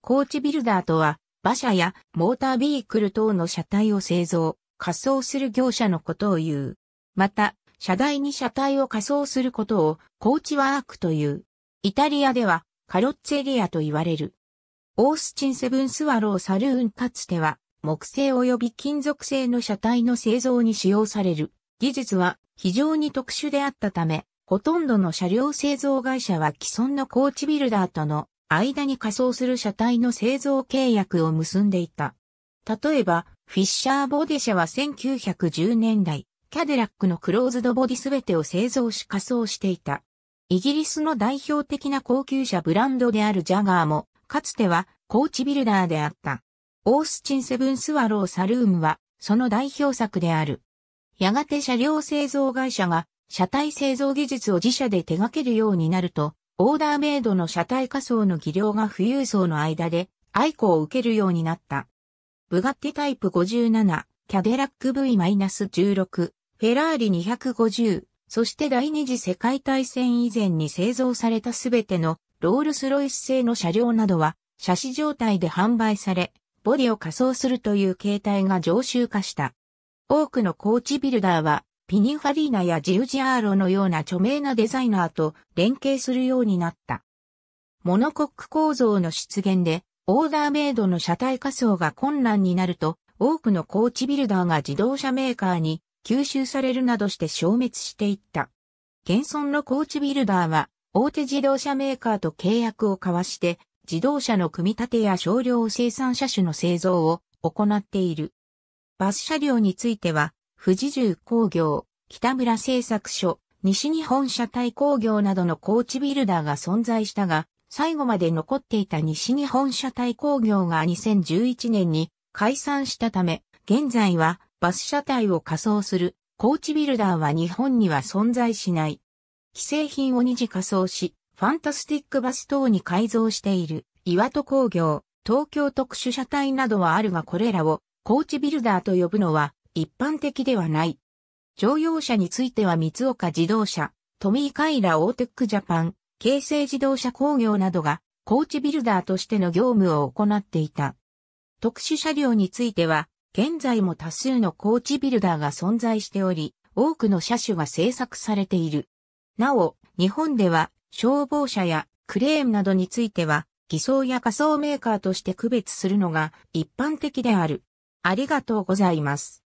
コーチビルダーとは、馬車やモータービークル等の車体を製造、仮装する業者のことを言う。また、車台に車体を仮装することをコーチワークという。イタリアではカロッツェリアと言われる。オースチンセブンスワローサルーンかつては木製及び金属製の車体の製造に使用される。技術は非常に特殊であったため、ほとんどの車両製造会社は既存のコーチビルダーとの間に仮装する車体の製造契約を結んでいた。例えば、フィッシャーボディ社は1910年代、キャデラックのクローズドボディすべてを製造し仮装していた。イギリスの代表的な高級車ブランドであるジャガーも、かつてはコーチビルダーであった。オースチンセブンスワローサルームは、その代表作である。やがて車両製造会社が、車体製造技術を自社で手掛けるようになると、オーダーメイドの車体仮想の技量が富裕層の間で愛好を受けるようになった。ブガッティタイプ57、キャデラック V-16、フェラーリ250、そして第二次世界大戦以前に製造されたすべてのロールスロイス製の車両などは車種状態で販売され、ボディを仮装するという形態が常習化した。多くのコーチビルダーはピニファリーナやジウジアーロのような著名なデザイナーと連携するようになった。モノコック構造の出現で、オーダーメイドの車体仮想が困難になると、多くのコーチビルダーが自動車メーカーに吸収されるなどして消滅していった。現存のコーチビルダーは、大手自動車メーカーと契約を交わして、自動車の組み立てや少量生産車種の製造を行っている。バス車両については、富士重工業、北村製作所、西日本車体工業などの高知ビルダーが存在したが、最後まで残っていた西日本車体工業が2011年に解散したため、現在はバス車体を仮装する高知ビルダーは日本には存在しない。既製品を二次仮装し、ファンタスティックバス等に改造している岩戸工業、東京特殊車体などはあるがこれらを高知ビルダーと呼ぶのは一般的ではない。乗用車については三岡自動車、トミー・カイラ・オーテック・ジャパン、京成自動車工業などが、コーチビルダーとしての業務を行っていた。特殊車両については、現在も多数のコーチビルダーが存在しており、多くの車種が製作されている。なお、日本では、消防車やクレーンなどについては、偽装や仮想メーカーとして区別するのが一般的である。ありがとうございます。